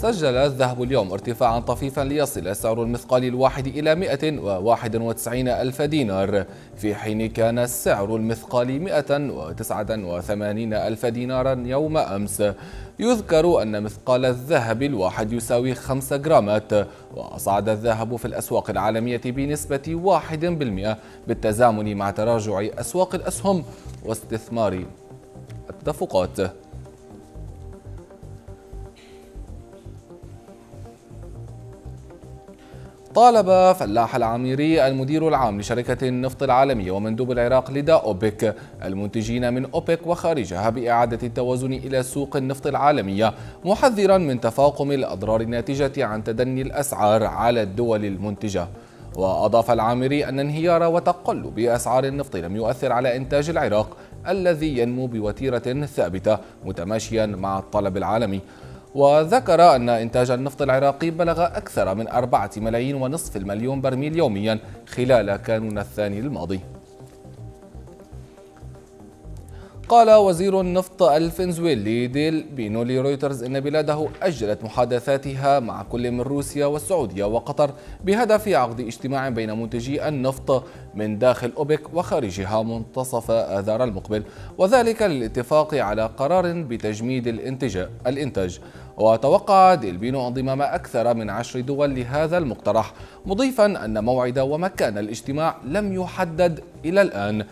سجل الذهب اليوم ارتفاعا طفيفا ليصل سعر المثقال الواحد إلى 191 ألف دينار في حين كان سعر المثقال 189 ألف دينارا يوم أمس يذكر أن مثقال الذهب الواحد يساوي 5 جرامات وصعد الذهب في الأسواق العالمية بنسبة 1% بالتزامن مع تراجع أسواق الأسهم واستثمار التفقات طالب فلاح العامري المدير العام لشركة النفط العالمية ومندوب العراق لدى أوبك المنتجين من أوبك وخارجها بإعادة التوازن إلى سوق النفط العالمية محذرا من تفاقم الأضرار الناتجة عن تدني الأسعار على الدول المنتجة وأضاف العامري أن انهيار وتقلب أسعار النفط لم يؤثر على إنتاج العراق الذي ينمو بوتيرة ثابتة متماشيا مع الطلب العالمي وذكر أن إنتاج النفط العراقي بلغ أكثر من أربعة ملايين ونصف المليون برميل يوميا خلال كانون الثاني الماضي قال وزير النفط الفنزويلي ديل بينو لرويترز إن بلاده اجلت محادثاتها مع كل من روسيا والسعودية وقطر بهدف عقد اجتماع بين منتجي النفط من داخل أوبك وخارجها منتصف آذار المقبل وذلك للاتفاق على قرار بتجميد الانتاج الإنتاج وتوقع ديل بينو انضمام أكثر من عشر دول لهذا المقترح مضيفا أن موعد ومكان الاجتماع لم يحدد إلى الآن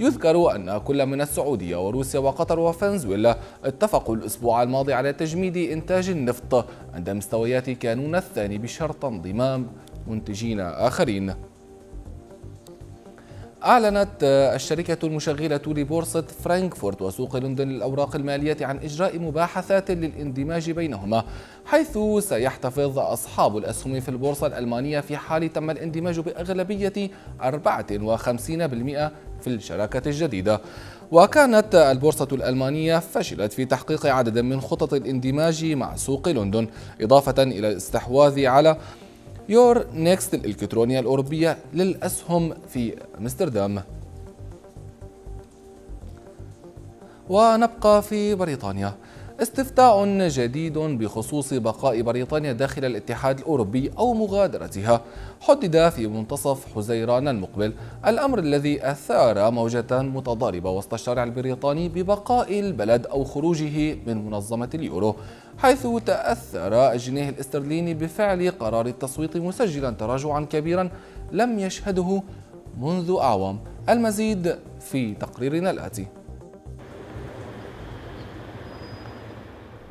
يذكر أن كل من السعودية وروسيا وقطر وفنزويلا اتفقوا الأسبوع الماضي على تجميد إنتاج النفط عند مستويات كانون الثاني بشرط انضمام منتجين آخرين أعلنت الشركة المشغلة لبورصة فرانكفورت وسوق لندن للأوراق المالية عن إجراء مباحثات للاندماج بينهما حيث سيحتفظ أصحاب الأسهم في البورصة الألمانية في حال تم الاندماج بأغلبية 54% في الشراكة الجديدة وكانت البورصة الألمانية فشلت في تحقيق عدد من خطط الاندماج مع سوق لندن إضافة إلى الاستحواذ على يور نيكست الإلكترونية الأوروبية للأسهم في أمستردام ونبقى في بريطانيا استفتاء جديد بخصوص بقاء بريطانيا داخل الاتحاد الأوروبي أو مغادرتها حدد في منتصف حزيران المقبل الأمر الذي أثار موجة متضاربة وسط الشارع البريطاني ببقاء البلد أو خروجه من منظمة اليورو حيث تأثر الجنيه الاسترليني بفعل قرار التصويت مسجلا تراجعا كبيرا لم يشهده منذ أعوام المزيد في تقريرنا الآتي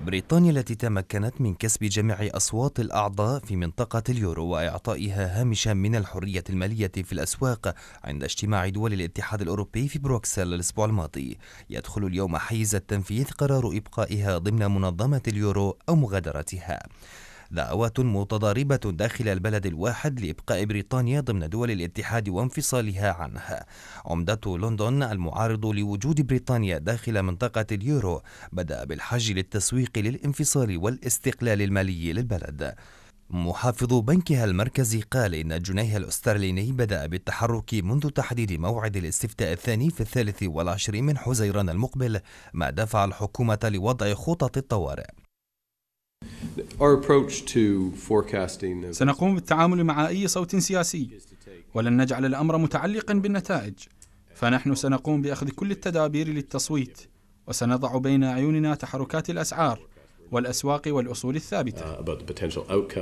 بريطانيا التي تمكنت من كسب جميع أصوات الأعضاء في منطقة اليورو وإعطائها هامشا من الحرية المالية في الأسواق عند اجتماع دول الاتحاد الأوروبي في بروكسل الأسبوع الماضي يدخل اليوم حيز التنفيذ قرار إبقائها ضمن منظمة اليورو أو مغادرتها دعوات متضاربة داخل البلد الواحد لإبقاء بريطانيا ضمن دول الاتحاد وانفصالها عنها عمدة لندن المعارض لوجود بريطانيا داخل منطقة اليورو بدأ بالحج للتسويق للانفصال والاستقلال المالي للبلد محافظ بنكها المركزي قال إن الجنيه الأسترليني بدأ بالتحرك منذ تحديد موعد الاستفتاء الثاني في الثالث والعشرين من حزيران المقبل ما دفع الحكومة لوضع خطط الطوارئ سنقوم بالتعامل مع أي صوت سياسي ولن نجعل الأمر متعلقا بالنتائج فنحن سنقوم بأخذ كل التدابير للتصويت وسنضع بين أعيننا تحركات الأسعار والأسواق والأصول الثابتة uh,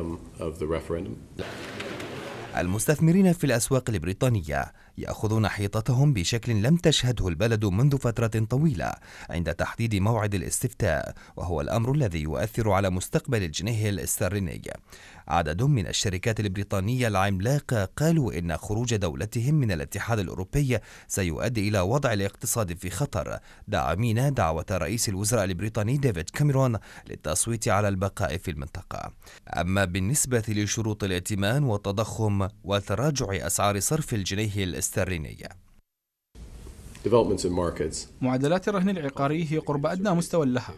المستثمرين في الأسواق البريطانية يأخذون حيطتهم بشكل لم تشهده البلد منذ فترة طويلة عند تحديد موعد الاستفتاء وهو الأمر الذي يؤثر على مستقبل الجنيه الاسترليني عدد من الشركات البريطانية العملاقة قالوا إن خروج دولتهم من الاتحاد الأوروبي سيؤدي إلى وضع الاقتصاد في خطر داعمين دعوة رئيس الوزراء البريطاني ديفيد كاميرون للتصويت على البقاء في المنطقة أما بالنسبة لشروط الائتمان والتضخم وتراجع أسعار صرف الجنيه الاسترليني الاسترلينية معدلات الرهن العقاري هي قرب أدنى مستوى لها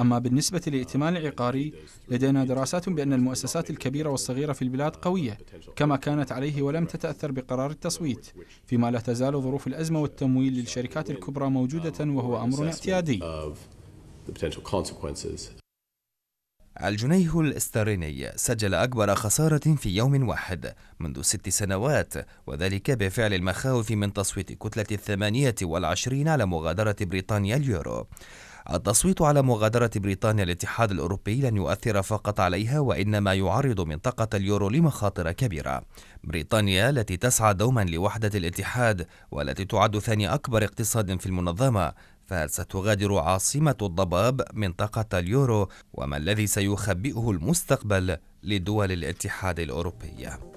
أما بالنسبة للائتمان العقاري لدينا دراسات بأن المؤسسات الكبيرة والصغيرة في البلاد قوية كما كانت عليه ولم تتأثر بقرار التصويت فيما لا تزال ظروف الأزمة والتمويل للشركات الكبرى موجودة وهو أمر اعتيادي الجنيه الاستريني سجل أكبر خسارة في يوم واحد منذ ست سنوات وذلك بفعل المخاوف من تصويت كتلة الثمانية والعشرين على مغادرة بريطانيا اليورو التصويت على مغادرة بريطانيا الاتحاد الأوروبي لن يؤثر فقط عليها وإنما يعرض منطقة اليورو لمخاطر كبيرة بريطانيا التي تسعى دوما لوحدة الاتحاد والتي تعد ثاني أكبر اقتصاد في المنظمة فهل ستغادر عاصمة الضباب منطقة اليورو وما الذي سيخبئه المستقبل لدول الاتحاد الأوروبي؟